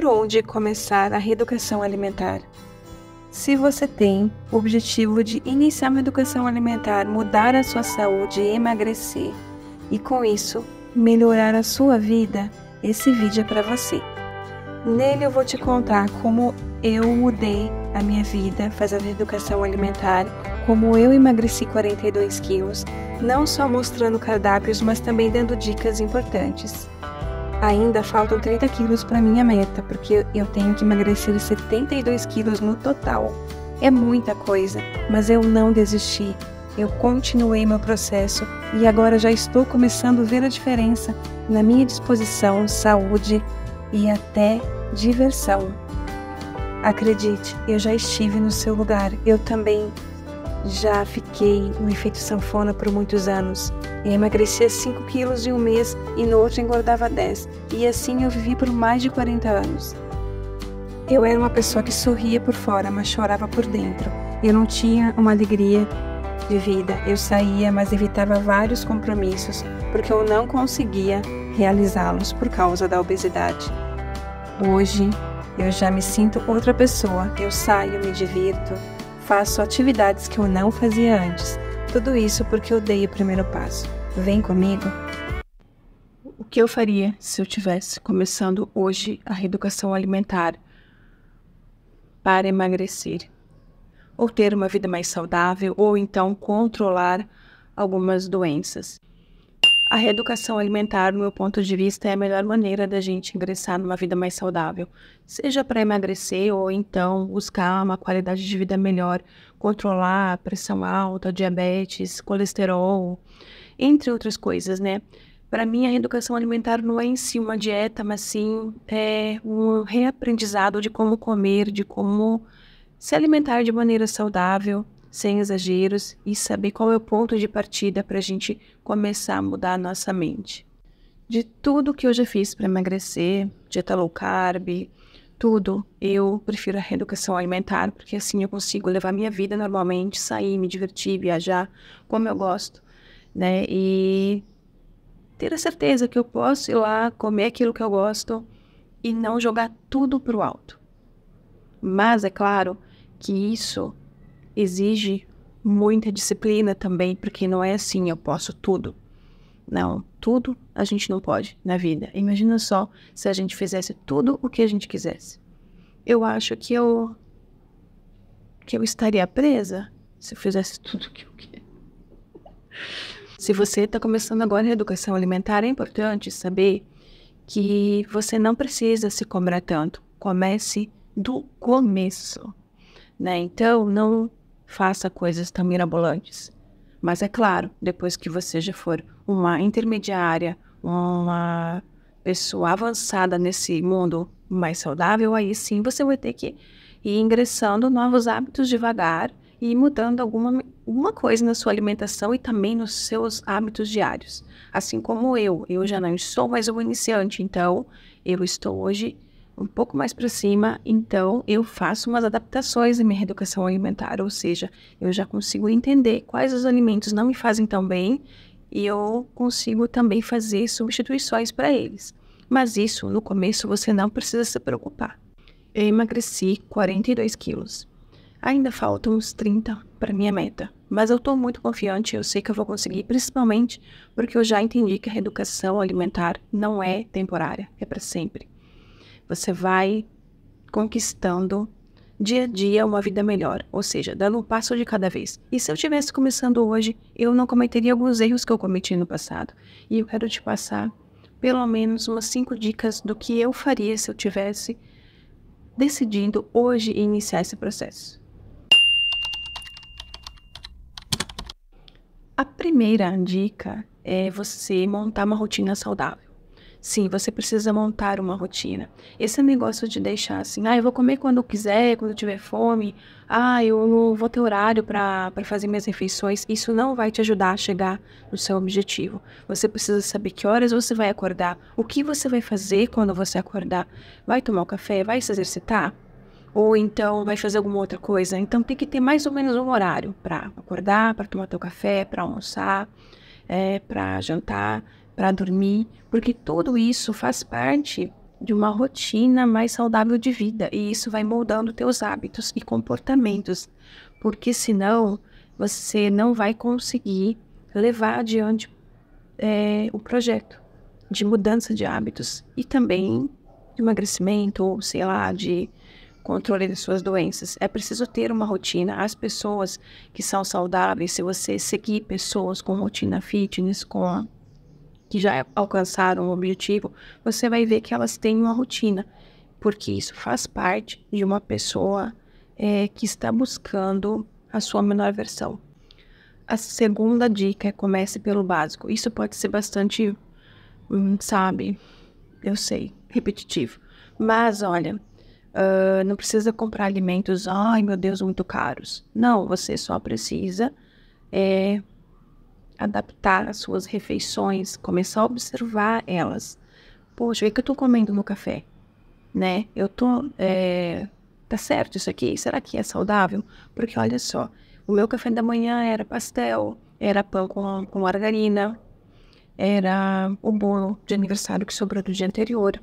por onde começar a reeducação alimentar? Se você tem o objetivo de iniciar uma educação alimentar, mudar a sua saúde emagrecer, e com isso melhorar a sua vida, esse vídeo é para você. Nele eu vou te contar como eu mudei a minha vida fazendo educação alimentar, como eu emagreci 42 quilos, não só mostrando cardápios, mas também dando dicas importantes. Ainda faltam 30 quilos para minha meta, porque eu tenho que emagrecer 72 quilos no total. É muita coisa, mas eu não desisti. Eu continuei meu processo e agora já estou começando a ver a diferença na minha disposição, saúde e até diversão. Acredite, eu já estive no seu lugar. Eu também já fiquei no efeito sanfona por muitos anos. Eu emagrecia 5 quilos em um mês e no outro engordava 10, e assim eu vivi por mais de 40 anos. Eu era uma pessoa que sorria por fora, mas chorava por dentro. Eu não tinha uma alegria de vida. Eu saía, mas evitava vários compromissos porque eu não conseguia realizá-los por causa da obesidade. Hoje, eu já me sinto outra pessoa. Eu saio, me divirto, faço atividades que eu não fazia antes tudo isso porque eu dei o primeiro passo. Vem comigo. O que eu faria se eu tivesse começando hoje a reeducação alimentar para emagrecer? Ou ter uma vida mais saudável, ou então controlar algumas doenças? A reeducação alimentar, no meu ponto de vista, é a melhor maneira da gente ingressar numa vida mais saudável, seja para emagrecer ou então buscar uma qualidade de vida melhor, controlar pressão alta, diabetes, colesterol, entre outras coisas, né? Para mim, a reeducação alimentar não é em si uma dieta, mas sim é um reaprendizado de como comer, de como se alimentar de maneira saudável, sem exageros e saber qual é o ponto de partida para a gente começar a mudar a nossa mente. De tudo que eu já fiz para emagrecer, dieta low carb, tudo, eu prefiro a reeducação alimentar, porque assim eu consigo levar minha vida normalmente, sair, me divertir, viajar, como eu gosto, né? E ter a certeza que eu posso ir lá comer aquilo que eu gosto e não jogar tudo pro alto. Mas é claro que isso exige muita disciplina também, porque não é assim, eu posso tudo. Não, tudo a gente não pode na vida. Imagina só se a gente fizesse tudo o que a gente quisesse. Eu acho que eu que eu estaria presa se eu fizesse tudo o que eu quero. Se você está começando agora a educação alimentar, é importante saber que você não precisa se cobrar tanto. Comece do começo, né? Então, não faça coisas tão mirabolantes. Mas é claro, depois que você já for uma intermediária, uma pessoa avançada nesse mundo mais saudável, aí sim você vai ter que ir ingressando novos hábitos devagar e mudando alguma, uma coisa na sua alimentação e também nos seus hábitos diários. Assim como eu, eu já não sou mais um iniciante, então eu estou hoje um pouco mais para cima, então eu faço umas adaptações em minha reeducação alimentar, ou seja, eu já consigo entender quais os alimentos não me fazem tão bem e eu consigo também fazer substituições para eles. Mas isso, no começo, você não precisa se preocupar. Eu emagreci 42 quilos. Ainda faltam uns 30 para minha meta, mas eu estou muito confiante, eu sei que eu vou conseguir, principalmente porque eu já entendi que a reeducação alimentar não é temporária, é para sempre. Você vai conquistando dia a dia uma vida melhor, ou seja, dando um passo de cada vez. E se eu estivesse começando hoje, eu não cometeria alguns erros que eu cometi no passado. E eu quero te passar pelo menos umas cinco dicas do que eu faria se eu tivesse decidindo hoje iniciar esse processo. A primeira dica é você montar uma rotina saudável. Sim, você precisa montar uma rotina. Esse negócio de deixar assim, ah, eu vou comer quando eu quiser, quando eu tiver fome, ah, eu vou ter horário para fazer minhas refeições, isso não vai te ajudar a chegar no seu objetivo. Você precisa saber que horas você vai acordar, o que você vai fazer quando você acordar. Vai tomar um café, vai se exercitar? Ou então vai fazer alguma outra coisa. Então tem que ter mais ou menos um horário para acordar, para tomar teu café, para almoçar, é, eh, para jantar para dormir, porque tudo isso faz parte de uma rotina mais saudável de vida e isso vai moldando teus hábitos e comportamentos, porque senão você não vai conseguir levar adiante é, o projeto de mudança de hábitos e também de emagrecimento ou sei lá de controle das suas doenças. É preciso ter uma rotina. As pessoas que são saudáveis, se você seguir pessoas com rotina fitness, com que já alcançaram o objetivo, você vai ver que elas têm uma rotina, porque isso faz parte de uma pessoa é, que está buscando a sua menor versão. A segunda dica é comece pelo básico. Isso pode ser bastante, hum, sabe, eu sei, repetitivo. Mas olha, uh, não precisa comprar alimentos, ai meu Deus, muito caros. Não, você só precisa é, adaptar as suas refeições, começar a observar elas. Poxa, o que é eu estou comendo no café? Né? Eu tô. É, tá certo isso aqui? Será que é saudável? Porque olha só, o meu café da manhã era pastel, era pão com, com margarina, era o bolo de aniversário que sobrou do dia anterior.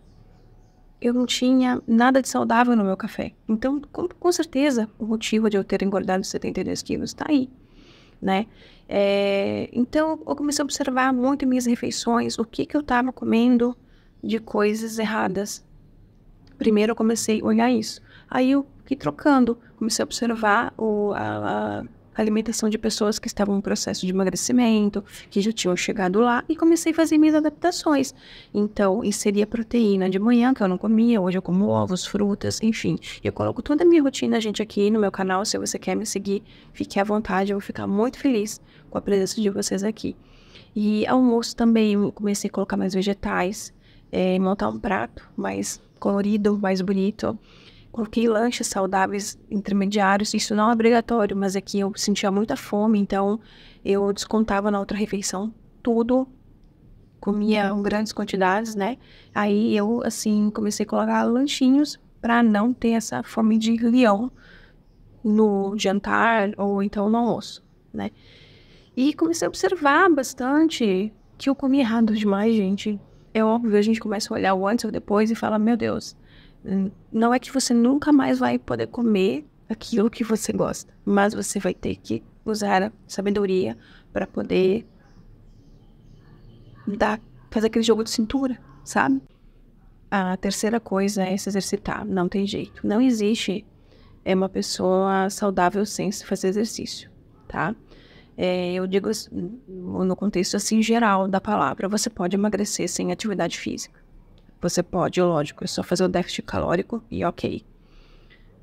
Eu não tinha nada de saudável no meu café. Então, com, com certeza, o motivo de eu ter engordado 72 quilos está aí né? É, então, eu comecei a observar muito em minhas refeições o que, que eu estava comendo de coisas erradas. Primeiro, eu comecei a olhar isso. Aí, eu fui trocando, comecei a observar o, a, a alimentação de pessoas que estavam em processo de emagrecimento, que já tinham chegado lá, e comecei a fazer minhas adaptações. Então, inseria proteína de manhã, que eu não comia, hoje eu como ovos, frutas, enfim. Eu coloco toda a minha rotina, gente, aqui no meu canal. Se você quer me seguir, fique à vontade, eu vou ficar muito feliz com a presença de vocês aqui. E almoço também, comecei a colocar mais vegetais, é, montar um prato mais colorido, mais bonito coloquei lanches saudáveis intermediários. Isso não é obrigatório, mas aqui é eu sentia muita fome, então eu descontava na outra refeição tudo. Comia grandes quantidades, né? Aí eu, assim, comecei a colocar lanchinhos para não ter essa fome de leão no jantar ou então no almoço, né? E comecei a observar bastante que eu comi errado demais, gente. É óbvio, a gente começa a olhar o antes ou depois e fala, meu Deus, não é que você nunca mais vai poder comer aquilo que você gosta, mas você vai ter que usar a sabedoria para poder dar, fazer aquele jogo de cintura, sabe? A terceira coisa é se exercitar. Não tem jeito. Não existe é uma pessoa saudável sem se fazer exercício, tá? É, eu digo no contexto assim geral da palavra, você pode emagrecer sem atividade física. Você pode, lógico, é só fazer o déficit calórico e ok.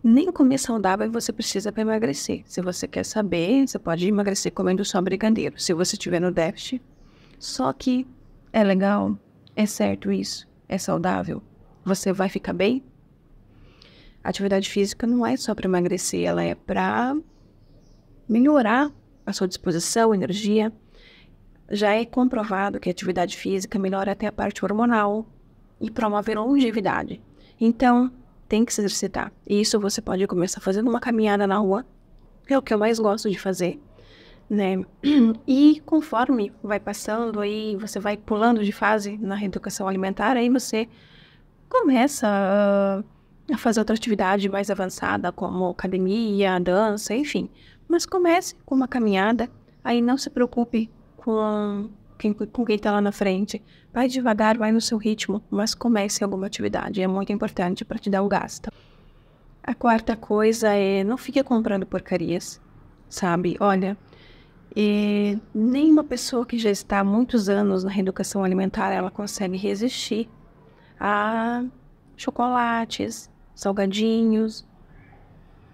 Nem comer saudável você precisa para emagrecer. Se você quer saber, você pode emagrecer comendo só brigadeiro, se você estiver no déficit. Só que é legal, é certo isso, é saudável. Você vai ficar bem? Atividade física não é só para emagrecer, ela é para melhorar a sua disposição, energia. Já é comprovado que a atividade física melhora até a parte hormonal, e promover longevidade. Então, tem que se exercitar. E isso você pode começar fazendo uma caminhada na rua, é o que eu mais gosto de fazer, né? E conforme vai passando aí, você vai pulando de fase na reeducação alimentar, aí você começa ah, a fazer outra atividade mais avançada, como academia, dança, enfim. Mas comece com uma caminhada, aí não se preocupe com quem, com quem está lá na frente. Vai devagar, vai no seu ritmo, mas comece alguma atividade. É muito importante para te dar o gasto. A quarta coisa é não fique comprando porcarias, sabe? Olha, e é, nenhuma pessoa que já está há muitos anos na reeducação alimentar ela consegue resistir a chocolates, salgadinhos,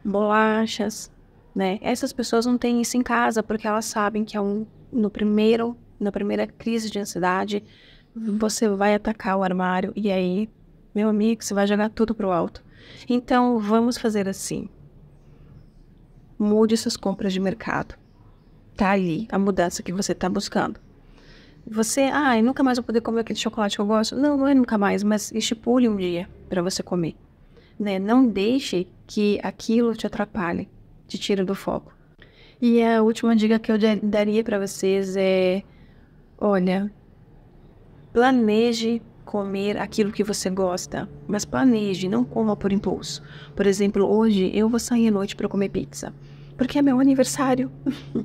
bolachas, né? Essas pessoas não têm isso em casa porque elas sabem que é um no primeiro na primeira crise de ansiedade, você vai atacar o armário e aí, meu amigo, você vai jogar tudo pro alto. Então, vamos fazer assim. Mude suas compras de mercado. Tá ali a mudança que você tá buscando. Você, ah, ah, nunca mais vou poder comer aquele chocolate que eu gosto. Não, não é nunca mais, mas estipule um dia para você comer. Né? Não deixe que aquilo te atrapalhe, te tire do foco. E a última dica que eu daria para vocês é Olha, planeje comer aquilo que você gosta, mas planeje, não coma por impulso. Por exemplo, hoje eu vou sair à noite para comer pizza, porque é meu aniversário.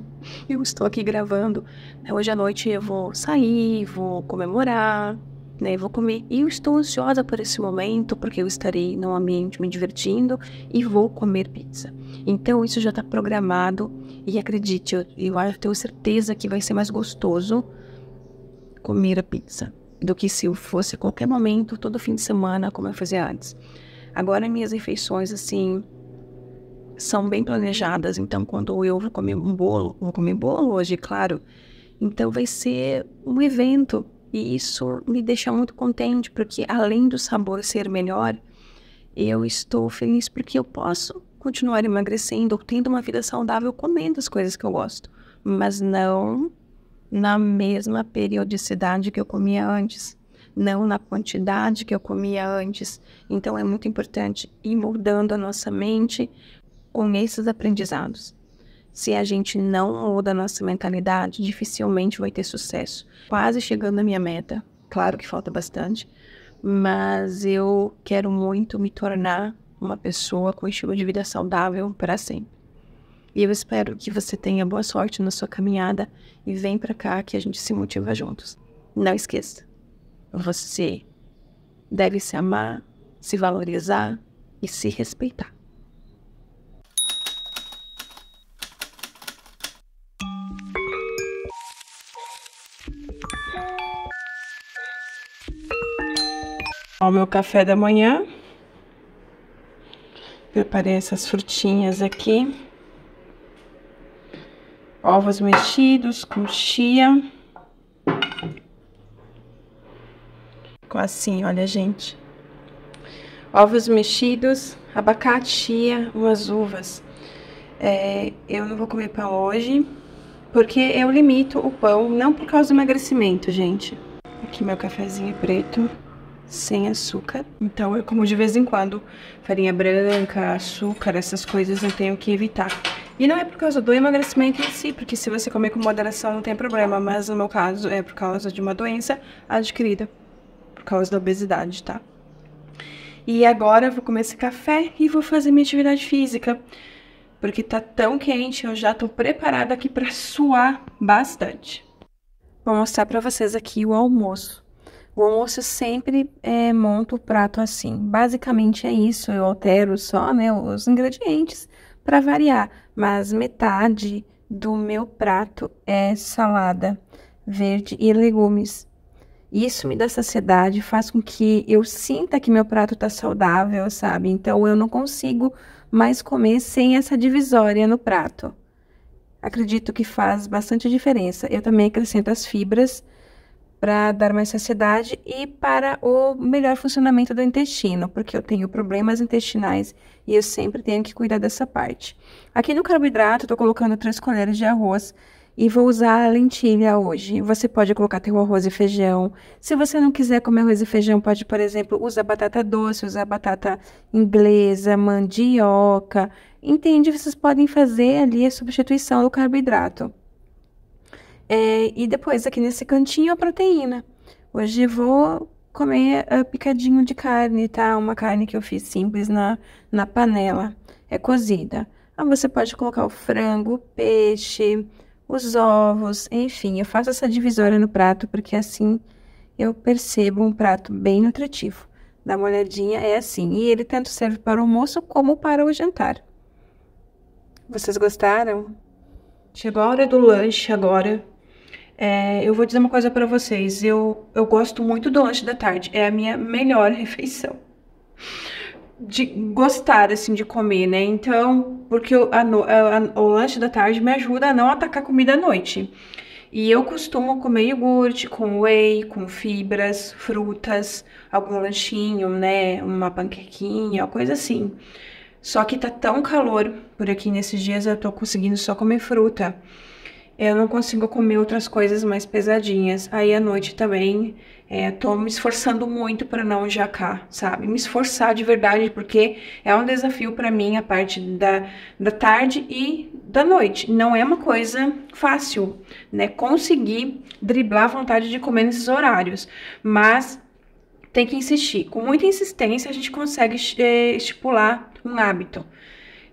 eu estou aqui gravando. Né, hoje à noite eu vou sair, vou comemorar, né? Vou comer. E eu estou ansiosa por esse momento, porque eu estarei no ambiente me divertindo e vou comer pizza. Então isso já está programado e acredite, eu, eu tenho certeza que vai ser mais gostoso comer a pizza do que se eu fosse a qualquer momento, todo fim de semana, como eu fazia antes. Agora minhas refeições, assim, são bem planejadas. Então, quando eu vou comer um bolo, vou comer bolo hoje, claro. Então, vai ser um evento. E isso me deixa muito contente, porque além do sabor ser melhor, eu estou feliz porque eu posso continuar emagrecendo, tendo uma vida saudável, comendo as coisas que eu gosto, mas não na mesma periodicidade que eu comia antes, não na quantidade que eu comia antes. Então é muito importante ir mudando a nossa mente com esses aprendizados. Se a gente não muda a nossa mentalidade, dificilmente vai ter sucesso. Quase chegando à minha meta, claro que falta bastante, mas eu quero muito me tornar uma pessoa com estilo de vida saudável para sempre. E eu espero que você tenha boa sorte na sua caminhada e vem para cá que a gente se motiva juntos. Não esqueça, você deve se amar, se valorizar e se respeitar. O meu café da manhã, preparei essas frutinhas aqui ovos mexidos com chia. Ficou assim, olha, gente. Ovos mexidos, abacate, chia, umas uvas. É, eu não vou comer pão hoje, porque eu limito o pão, não por causa do emagrecimento, gente. Aqui meu cafezinho é preto, sem açúcar. Então eu como de vez em quando farinha branca, açúcar, essas coisas eu tenho que evitar. E não é por causa do emagrecimento em si, porque se você comer com moderação não tem problema, mas no meu caso é por causa de uma doença adquirida, por causa da obesidade, tá? E agora eu vou comer esse café e vou fazer minha atividade física, porque tá tão quente, eu já tô preparada aqui para suar bastante. Vou mostrar para vocês aqui o almoço. O almoço eu sempre é, monto o prato assim. Basicamente é isso, eu altero só né, os ingredientes, para variar, mas metade do meu prato é salada verde e legumes. Isso me dá saciedade, faz com que eu sinta que meu prato está saudável, sabe? Então eu não consigo mais comer sem essa divisória no prato. Acredito que faz bastante diferença. Eu também acrescento as fibras para dar mais saciedade e para o melhor funcionamento do intestino, porque eu tenho problemas intestinais e eu sempre tenho que cuidar dessa parte. Aqui no carboidrato, estou colocando três colheres de arroz e vou usar a lentilha hoje. Você pode colocar teu arroz e feijão. Se você não quiser comer arroz e feijão, pode, por exemplo, usar batata doce, usar batata inglesa, mandioca. Entende? Vocês podem fazer ali a substituição do carboidrato. É, e depois, aqui nesse cantinho, a proteína. Hoje vou comer uh, picadinho de carne, tá? Uma carne que eu fiz simples na, na panela. É cozida. Ah, você pode colocar o frango, o peixe, os ovos, enfim. Eu faço essa divisória no prato porque assim eu percebo um prato bem nutritivo. Dá uma olhadinha, é assim. E ele tanto serve para o almoço como para o jantar. Vocês gostaram? Chegou a hora do lanche agora. É, eu vou dizer uma coisa para vocês. Eu, eu gosto muito do lanche da tarde. É a minha melhor refeição. De gostar, assim, de comer, né? Então, porque a, a, o lanche da tarde me ajuda a não atacar comida à noite. E eu costumo comer iogurte com whey, com fibras, frutas, algum lanchinho, né? Uma panquequinha, coisa assim. Só que tá tão calor por aqui nesses dias, eu tô conseguindo só comer fruta eu não consigo comer outras coisas mais pesadinhas. Aí à noite também é, tô me esforçando muito para não jacar, sabe? Me esforçar de verdade, porque é um desafio para mim a parte da, da tarde e da noite. Não é uma coisa fácil, né? Conseguir driblar a vontade de comer nesses horários. Mas tem que insistir. Com muita insistência, a gente consegue eh, estipular um hábito.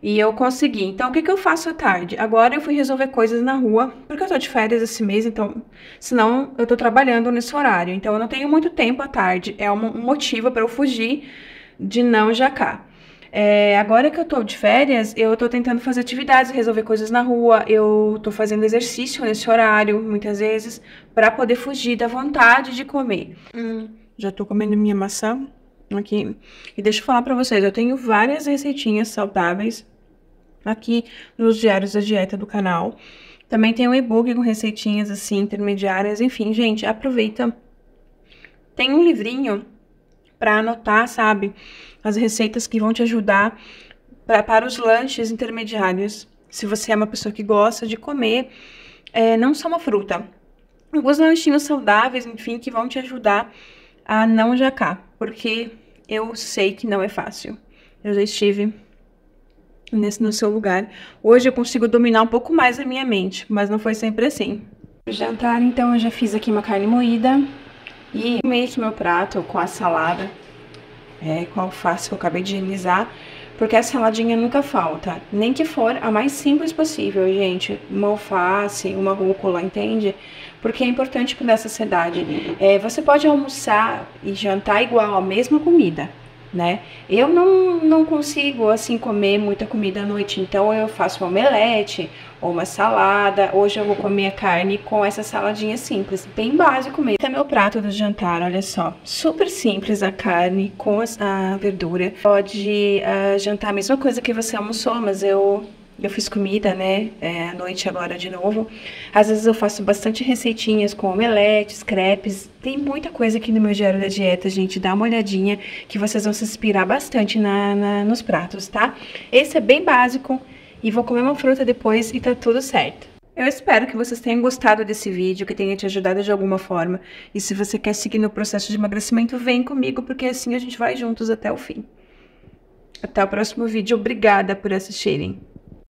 E eu consegui. Então, o que, que eu faço à tarde? Agora eu fui resolver coisas na rua, porque eu tô de férias esse mês, então, senão eu tô trabalhando nesse horário. Então, eu não tenho muito tempo à tarde. É um motivo para eu fugir de não jacar. É, agora que eu tô de férias, eu tô tentando fazer atividades, resolver coisas na rua, eu tô fazendo exercício nesse horário, muitas vezes, para poder fugir da vontade de comer. Hum, já tô comendo minha maçã aqui. E deixa eu falar para vocês, eu tenho várias receitinhas saudáveis aqui nos diários da dieta do canal. Também tem um e-book com receitinhas assim, intermediárias, enfim, gente, aproveita. Tem um livrinho para anotar, sabe, as receitas que vão te ajudar pra, para os lanches intermediários. Se você é uma pessoa que gosta de comer, é, não só uma fruta, alguns lanchinhos saudáveis, enfim, que vão te ajudar a não jacar, porque eu sei que não é fácil. Eu já estive nesse, no seu lugar. Hoje eu consigo dominar um pouco mais a minha mente, mas não foi sempre assim. Pro jantar, então, eu já fiz aqui uma carne moída e meio meu prato com a salada, é, com a alface que eu acabei de higienizar, porque a saladinha nunca falta, nem que for a mais simples possível, gente. Uma alface, uma rúcula, entende? Porque é importante para essa saciedade. É, você pode almoçar e jantar igual a mesma comida, né? Eu não, não consigo, assim, comer muita comida à noite, então eu faço um omelete ou uma salada. Hoje eu vou comer a carne com essa saladinha simples, bem básico mesmo. Esse é meu prato do jantar, olha só. Super simples a carne com a, verdura. Pode uh, jantar a mesma coisa que você almoçou, mas eu eu fiz comida, né? É, à noite agora de novo. Às vezes eu faço bastante receitinhas com omeletes, crepes. Tem muita coisa aqui no meu diário da dieta, gente. Dá uma olhadinha que vocês vão se inspirar bastante na, na nos pratos, tá? Esse é bem básico. E vou comer uma fruta depois e tá tudo certo. Eu espero que vocês tenham gostado desse vídeo, que tenha te ajudado de alguma forma. E se você quer seguir no processo de emagrecimento, vem comigo, porque assim a gente vai juntos até o fim. Até o próximo vídeo. Obrigada por assistirem.